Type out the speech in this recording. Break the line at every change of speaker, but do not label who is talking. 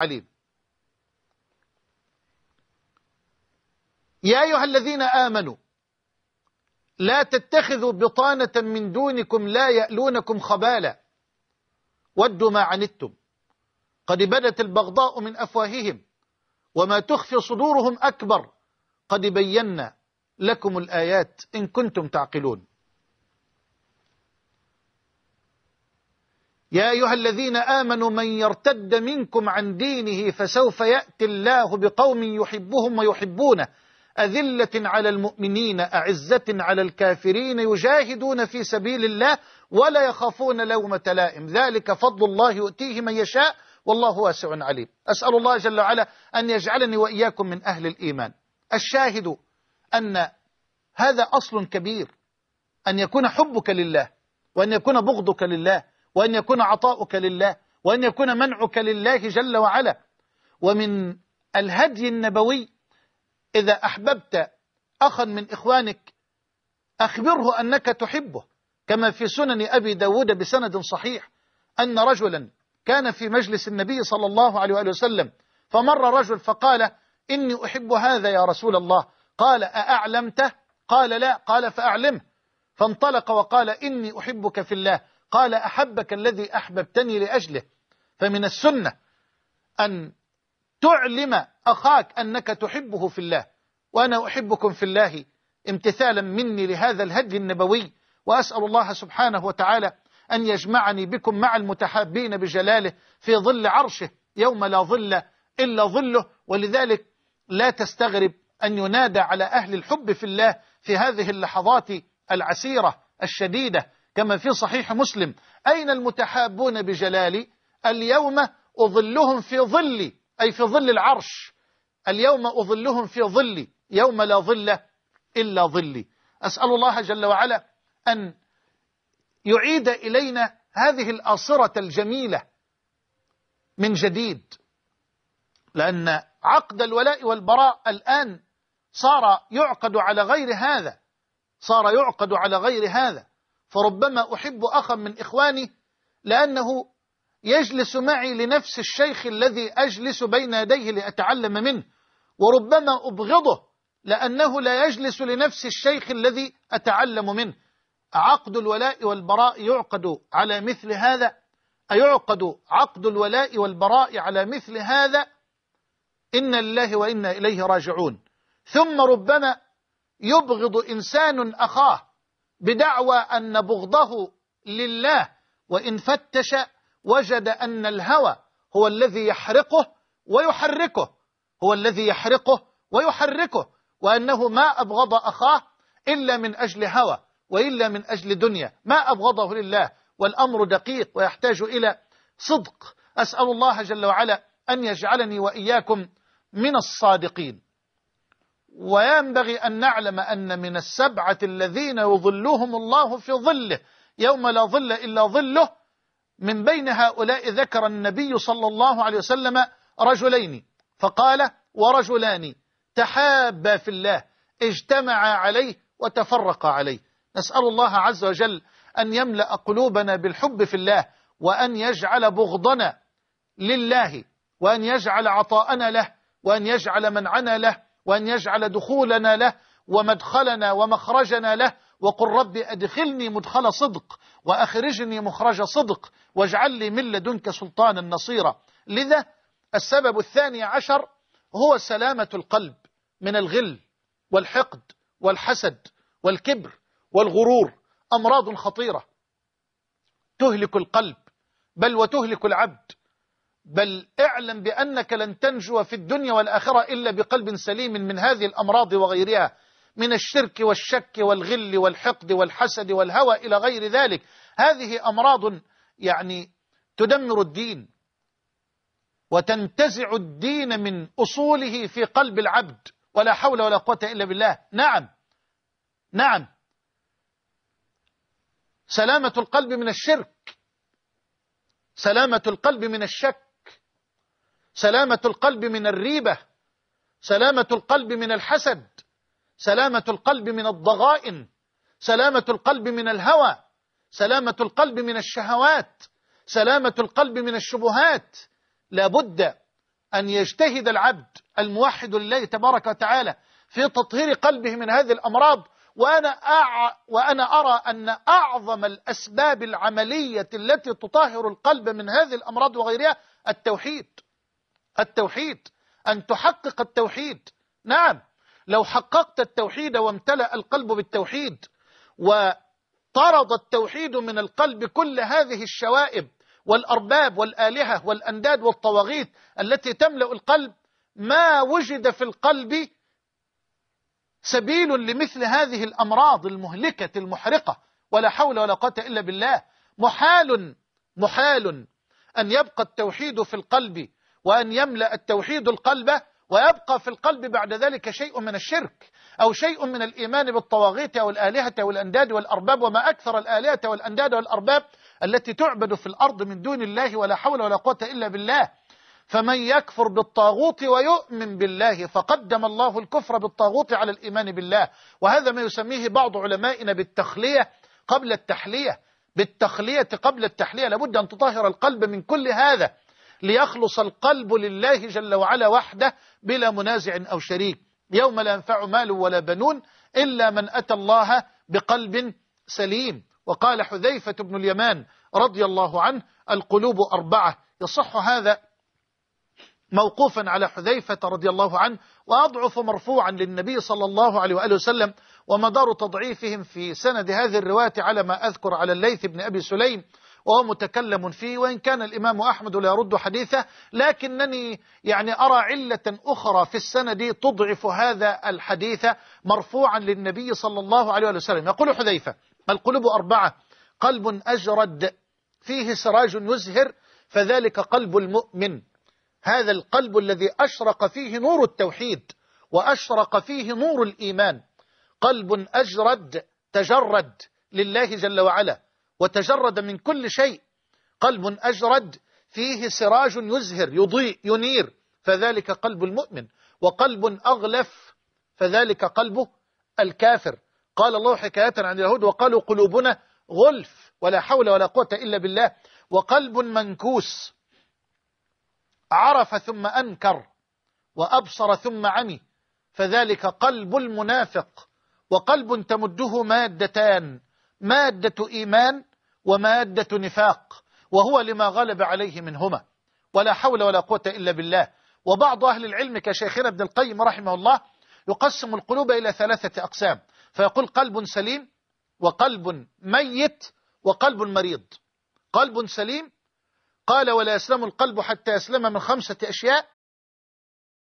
عليم يا أيها الذين آمنوا لا تتخذوا بطانة من دونكم لا يألونكم خبالا ودوا ما عنتم قد بدت البغضاء من أفواههم وما تخفي صدورهم أكبر قد بينا لكم الآيات إن كنتم تعقلون يا أيها الذين آمنوا من يرتد منكم عن دينه فسوف يأتي الله بقوم يحبهم ويحبونه أذلة على المؤمنين أعزة على الكافرين يجاهدون في سبيل الله ولا يخافون لومة لائم ذلك فضل الله يؤتيه من يشاء والله واسع عليم أسأل الله جل وعلا أن يجعلني وإياكم من أهل الإيمان الشاهد أن هذا أصل كبير أن يكون حبك لله وأن يكون بغضك لله وأن يكون عطاؤك لله وأن يكون منعك لله جل وعلا ومن الهدي النبوي إذا أحببت أخا من إخوانك أخبره أنك تحبه كما في سنن أبي داود بسند صحيح أن رجلا كان في مجلس النبي صلى الله عليه وآله وسلم فمر رجل فقال إني أحب هذا يا رسول الله قال أأعلمته قال لا قال فأعلمه فانطلق وقال إني أحبك في الله قال أحبك الذي أحببتني لأجله فمن السنة أن تعلم أخاك أنك تحبه في الله وأنا أحبكم في الله امتثالا مني لهذا الهدي النبوي وأسأل الله سبحانه وتعالى أن يجمعني بكم مع المتحابين بجلاله في ظل عرشه يوم لا ظل إلا ظله ولذلك لا تستغرب أن ينادى على أهل الحب في الله في هذه اللحظات العسيرة الشديدة كما في صحيح مسلم أين المتحابون بجلالي اليوم أظلهم في ظلي أي في ظل العرش اليوم أظلهم في ظلي يوم لا ظل إلا ظلي أسأل الله جل وعلا أن يعيد إلينا هذه الأصرة الجميلة من جديد لأن عقد الولاء والبراء الآن صار يعقد على غير هذا صار يعقد على غير هذا فربما أحب أخا من إخواني لأنه يجلس معي لنفس الشيخ الذي أجلس بين يديه لأتعلم منه وربما أبغضه لأنه لا يجلس لنفس الشيخ الذي أتعلم منه عقد الولاء والبراء يعقد على مثل هذا أيعقد عقد الولاء والبراء على مثل هذا إنا لله وإنا إليه راجعون ثم ربما يبغض إنسان أخاه بدعوى أن بغضه لله وإن فتش وجد أن الهوى هو الذي يحرقه ويحركه هو الذي يحرقه ويحركه وأنه ما أبغض أخاه إلا من أجل هوى وإلا من أجل دنيا ما أبغضه لله والأمر دقيق ويحتاج إلى صدق أسأل الله جل وعلا أن يجعلني وإياكم من الصادقين وينبغي أن نعلم أن من السبعة الذين يظلهم الله في ظله يوم لا ظل إلا ظله من بين هؤلاء ذكر النبي صلى الله عليه وسلم رجلين فقال ورجلان تحابا في الله اجتمعا عليه وتفرقا عليه نسأل الله عز وجل أن يملأ قلوبنا بالحب في الله وأن يجعل بغضنا لله وأن يجعل عطاءنا له وأن يجعل منعنا له وأن يجعل دخولنا له ومدخلنا ومخرجنا له وقل رب أدخلني مدخل صدق وأخرجني مخرج صدق واجعل لي من لدنك سلطانا نصيرا لذا السبب الثاني عشر هو سلامة القلب من الغل والحقد والحسد والكبر والغرور أمراض خطيرة تهلك القلب بل وتهلك العبد بل اعلم بأنك لن تنجو في الدنيا والآخرة إلا بقلب سليم من هذه الأمراض وغيرها من الشرك والشك والغل والحقد والحسد والهوى إلى غير ذلك هذه أمراض يعني تدمر الدين وتنتزع الدين من أصوله في قلب العبد ولا حول ولا قوة إلا بالله نعم نعم سلامة القلب من الشرك سلامة القلب من الشك سلامة القلب من الريبة سلامة القلب من الحسد سلامة القلب من الضغائن سلامة القلب من الهوى سلامة القلب من الشهوات سلامة القلب من الشبهات لابد أن يجتهد العبد الموحد لله تبارك وتعالى في تطهير قلبه من هذه الأمراض وأنا, أع... وأنا أرى أن أعظم الأسباب العملية التي تطهر القلب من هذه الأمراض وغيرها التوحيد التوحيد أن تحقق التوحيد نعم لو حققت التوحيد وامتلأ القلب بالتوحيد وطرد التوحيد من القلب كل هذه الشوائب والأرباب والآلهة والأنداد والطواغيت التي تملأ القلب ما وجد في القلب سبيل لمثل هذه الأمراض المهلكة المحرقة ولا حول ولا قوة إلا بالله محال محال أن يبقى التوحيد في القلب وأن يملأ التوحيد القلب ويبقى في القلب بعد ذلك شيء من الشرك أو شيء من الإيمان بالطواغيت أو الآلهة والأنداد والأرباب وما أكثر الآلهة والأنداد والأرباب التي تعبد في الأرض من دون الله ولا حول ولا قوة إلا بالله فمن يكفر بالطاغوت ويؤمن بالله فقدم الله الكفر بالطاغوت على الإيمان بالله وهذا ما يسميه بعض علمائنا بالتخلية قبل التحلية بالتخلية قبل التحلية لابد أن تطهر القلب من كل هذا ليخلص القلب لله جل وعلا وحده بلا منازع أو شريك يوم لا ينفع مال ولا بنون إلا من أتى الله بقلب سليم وقال حذيفة بن اليمان رضي الله عنه القلوب أربعة يصح هذا موقوفا على حذيفة رضي الله عنه وأضعف مرفوعا للنبي صلى الله عليه وآله وسلم ومدار تضعيفهم في سند هذه الرواية على ما أذكر على الليث بن أبي سليم وهو متكلم فيه وإن كان الإمام أحمد لا يرد حديثه لكنني يعني أرى علة أخرى في السند تضعف هذا الحديث مرفوعا للنبي صلى الله عليه وسلم يقول حذيفة القلوب أربعة قلب أجرد فيه سراج يزهر فذلك قلب المؤمن هذا القلب الذي أشرق فيه نور التوحيد وأشرق فيه نور الإيمان قلب أجرد تجرد لله جل وعلا وتجرد من كل شيء قلب أجرد فيه سراج يزهر يضيء ينير فذلك قلب المؤمن وقلب أغلف فذلك قلبه الكافر قال الله حكاية عن اليهود وقالوا قلوبنا غلف ولا حول ولا قوة إلا بالله وقلب منكوس عرف ثم أنكر وأبصر ثم عمي فذلك قلب المنافق وقلب تمده مادتان مادة إيمان ومادة نفاق وهو لما غلب عليه منهما ولا حول ولا قوة إلا بالله وبعض أهل العلم كشيخنا ابن القيم رحمه الله يقسم القلوب إلى ثلاثة أقسام فيقول قلب سليم وقلب ميت وقلب مريض قلب سليم قال ولا يسلم القلب حتى يسلم من خمسة أشياء